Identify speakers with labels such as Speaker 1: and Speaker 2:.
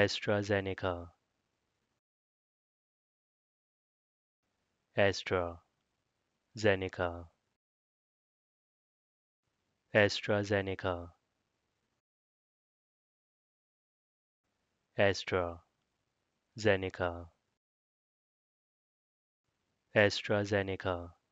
Speaker 1: AstraZeneca.
Speaker 2: AstraZeneca. AstraZeneca. AstraZeneca Astra AstraZeneca